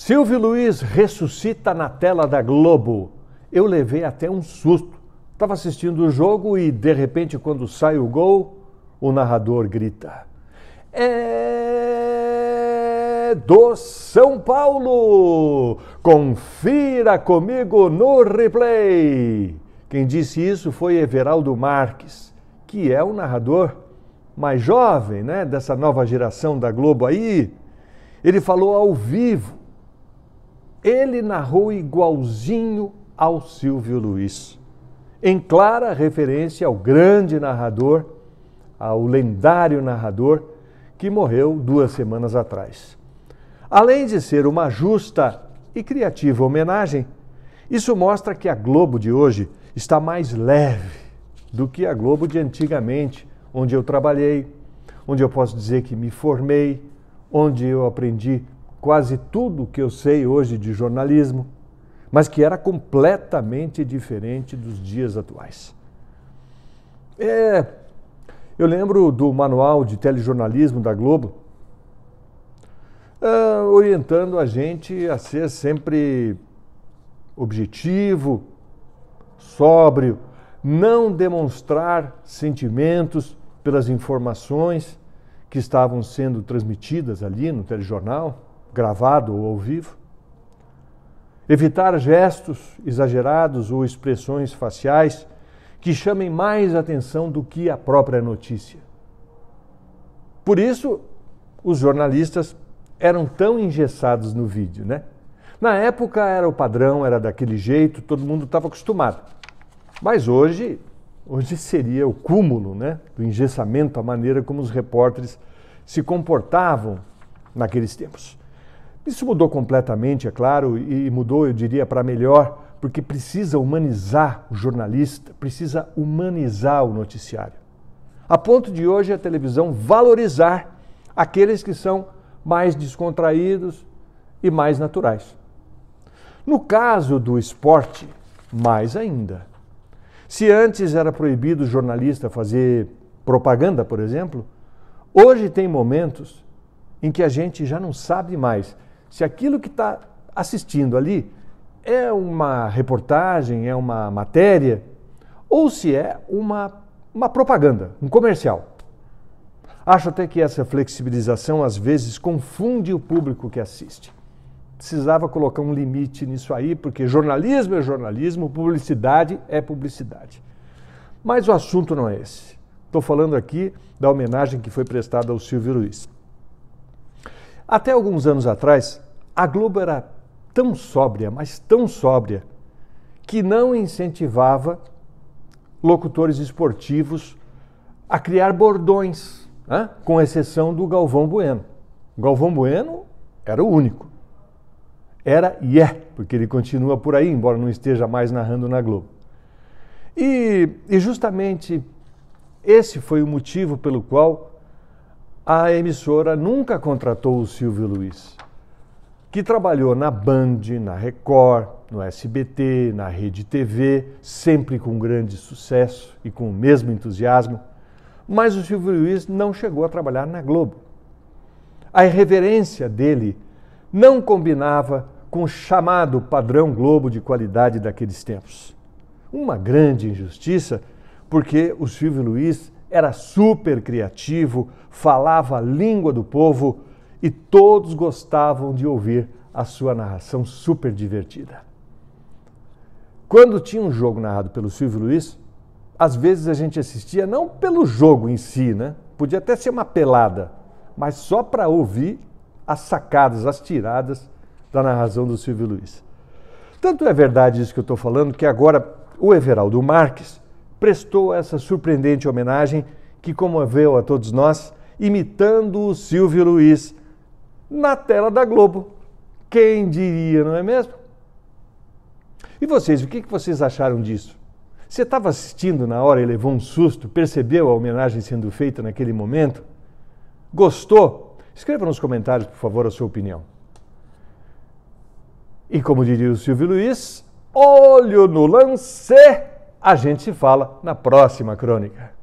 Silvio Luiz ressuscita na tela da Globo. Eu levei até um susto. Estava assistindo o jogo e, de repente, quando sai o gol, o narrador grita: É do São Paulo! Confira comigo no replay! Quem disse isso foi Everaldo Marques, que é o narrador mais jovem né, dessa nova geração da Globo aí. Ele falou ao vivo ele narrou igualzinho ao Silvio Luiz, em clara referência ao grande narrador, ao lendário narrador que morreu duas semanas atrás. Além de ser uma justa e criativa homenagem, isso mostra que a Globo de hoje está mais leve do que a Globo de antigamente, onde eu trabalhei, onde eu posso dizer que me formei, onde eu aprendi quase tudo que eu sei hoje de jornalismo, mas que era completamente diferente dos dias atuais. É, eu lembro do manual de telejornalismo da Globo, é, orientando a gente a ser sempre objetivo, sóbrio, não demonstrar sentimentos pelas informações que estavam sendo transmitidas ali no telejornal gravado ou ao vivo. Evitar gestos exagerados ou expressões faciais que chamem mais atenção do que a própria notícia. Por isso, os jornalistas eram tão engessados no vídeo, né? Na época era o padrão, era daquele jeito, todo mundo estava acostumado. Mas hoje, hoje seria o cúmulo, né, do engessamento, a maneira como os repórteres se comportavam naqueles tempos. Isso mudou completamente, é claro, e mudou, eu diria, para melhor, porque precisa humanizar o jornalista, precisa humanizar o noticiário. A ponto de hoje a televisão valorizar aqueles que são mais descontraídos e mais naturais. No caso do esporte, mais ainda. Se antes era proibido o jornalista fazer propaganda, por exemplo, hoje tem momentos em que a gente já não sabe mais se aquilo que está assistindo ali é uma reportagem, é uma matéria, ou se é uma, uma propaganda, um comercial. Acho até que essa flexibilização às vezes confunde o público que assiste. Precisava colocar um limite nisso aí, porque jornalismo é jornalismo, publicidade é publicidade. Mas o assunto não é esse. Estou falando aqui da homenagem que foi prestada ao Silvio Luiz. Até alguns anos atrás, a Globo era tão sóbria, mas tão sóbria, que não incentivava locutores esportivos a criar bordões, né? com exceção do Galvão Bueno. O Galvão Bueno era o único. Era e yeah, é, porque ele continua por aí, embora não esteja mais narrando na Globo. E, e justamente esse foi o motivo pelo qual a emissora nunca contratou o Silvio Luiz, que trabalhou na Band, na Record, no SBT, na Rede TV, sempre com grande sucesso e com o mesmo entusiasmo, mas o Silvio Luiz não chegou a trabalhar na Globo. A irreverência dele não combinava com o chamado padrão Globo de qualidade daqueles tempos. Uma grande injustiça, porque o Silvio Luiz era super criativo, falava a língua do povo e todos gostavam de ouvir a sua narração super divertida. Quando tinha um jogo narrado pelo Silvio Luiz, às vezes a gente assistia não pelo jogo em si, né? Podia até ser uma pelada, mas só para ouvir as sacadas, as tiradas da narração do Silvio Luiz. Tanto é verdade isso que eu estou falando que agora o Everaldo Marques prestou essa surpreendente homenagem que comoveu a todos nós, imitando o Silvio Luiz na tela da Globo. Quem diria, não é mesmo? E vocês, o que vocês acharam disso? Você estava assistindo na hora e levou um susto? Percebeu a homenagem sendo feita naquele momento? Gostou? Escreva nos comentários, por favor, a sua opinião. E como diria o Silvio Luiz, olho no lance! A gente se fala na próxima crônica.